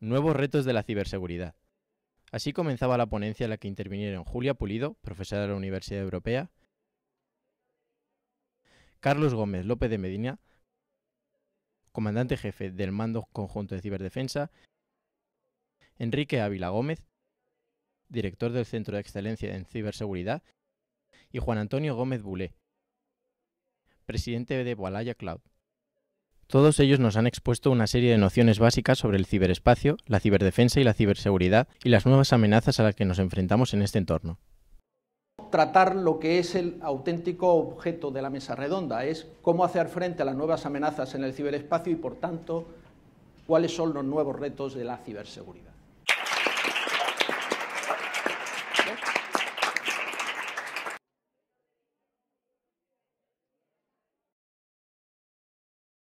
Nuevos retos de la ciberseguridad. Así comenzaba la ponencia en la que intervinieron Julia Pulido, profesora de la Universidad Europea, Carlos Gómez López de Medina, comandante jefe del Mando Conjunto de Ciberdefensa, Enrique Ávila Gómez, director del Centro de Excelencia en Ciberseguridad, y Juan Antonio Gómez Bulé, presidente de Walaya Cloud. Todos ellos nos han expuesto una serie de nociones básicas sobre el ciberespacio, la ciberdefensa y la ciberseguridad y las nuevas amenazas a las que nos enfrentamos en este entorno. Tratar lo que es el auténtico objeto de la mesa redonda, es cómo hacer frente a las nuevas amenazas en el ciberespacio y, por tanto, cuáles son los nuevos retos de la ciberseguridad.